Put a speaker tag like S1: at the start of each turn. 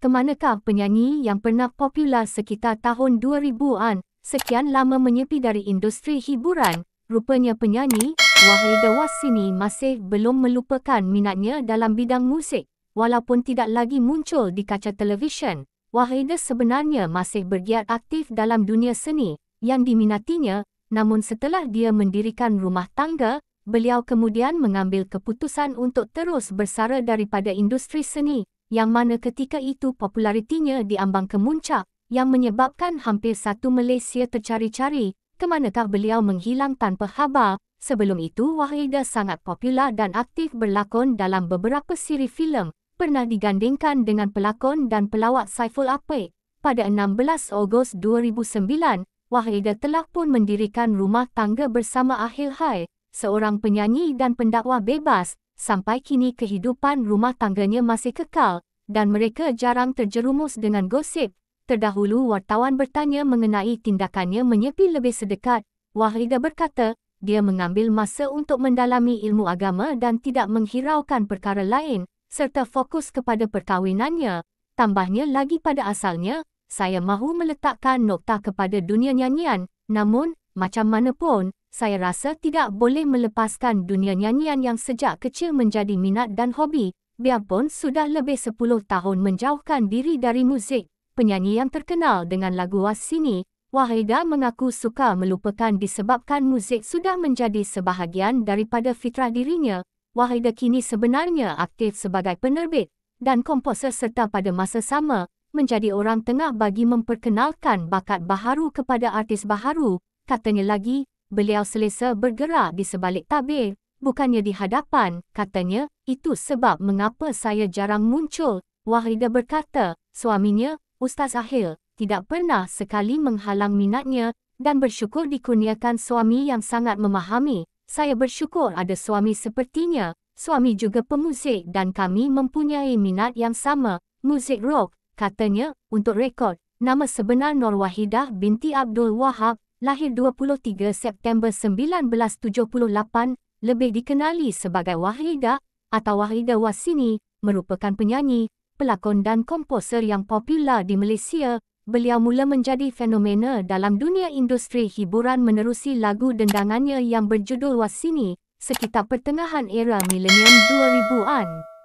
S1: Kemanakah penyanyi yang pernah popular sekitar tahun 2000-an, sekian lama menyepi dari industri hiburan? Rupanya penyanyi, Wahida Wasini masih belum melupakan minatnya dalam bidang musik. Walaupun tidak lagi muncul di kaca televisyen, Wahida sebenarnya masih bergiat aktif dalam dunia seni yang diminatinya namun setelah dia mendirikan rumah tangga, beliau kemudian mengambil keputusan untuk terus bersara daripada industri seni, yang mana ketika itu popularitinya diambang kemuncak, yang menyebabkan hampir satu Malaysia tercari-cari, kemanakah beliau menghilang tanpa khabar. Sebelum itu, Wahida sangat popular dan aktif berlakon dalam beberapa siri filem, pernah digandingkan dengan pelakon dan pelawak Saiful Apek. Pada 16 Ogos 2009, Wahida telah pun mendirikan rumah tangga bersama Ahil Hai, seorang penyanyi dan pendakwah bebas, sampai kini kehidupan rumah tangganya masih kekal, dan mereka jarang terjerumus dengan gosip. Terdahulu wartawan bertanya mengenai tindakannya menyepi lebih sedekat. Wahida berkata, dia mengambil masa untuk mendalami ilmu agama dan tidak menghiraukan perkara lain, serta fokus kepada perkahwinannya. Tambahnya lagi pada asalnya, saya mahu meletakkan nokta kepada dunia nyanyian, namun, macam mana pun, saya rasa tidak boleh melepaskan dunia nyanyian yang sejak kecil menjadi minat dan hobi, biarpun sudah lebih 10 tahun menjauhkan diri dari muzik. Penyanyi yang terkenal dengan lagu Wasini, Wahida mengaku suka melupakan disebabkan muzik sudah menjadi sebahagian daripada fitrah dirinya. Wahida kini sebenarnya aktif sebagai penerbit dan komposer serta pada masa sama, menjadi orang tengah bagi memperkenalkan bakat baharu kepada artis baharu. Katanya lagi, beliau selesa bergerak di sebalik tabir, bukannya di hadapan. Katanya, itu sebab mengapa saya jarang muncul. Wahida berkata, suaminya, Ustaz Ahil, tidak pernah sekali menghalang minatnya dan bersyukur dikurniakan suami yang sangat memahami. Saya bersyukur ada suami sepertinya. Suami juga pemuzik dan kami mempunyai minat yang sama. Muzik rock, katanya, untuk rekod, nama sebenar Nur Wahidah binti Abdul Wahab, lahir 23 September 1978, lebih dikenali sebagai Wahida atau Wahida Wasini, merupakan penyanyi, pelakon dan komposer yang popular di Malaysia. Beliau mula menjadi fenomena dalam dunia industri hiburan menerusi lagu dendangannya yang berjudul Wasini sekitar pertengahan era milenium 2000-an.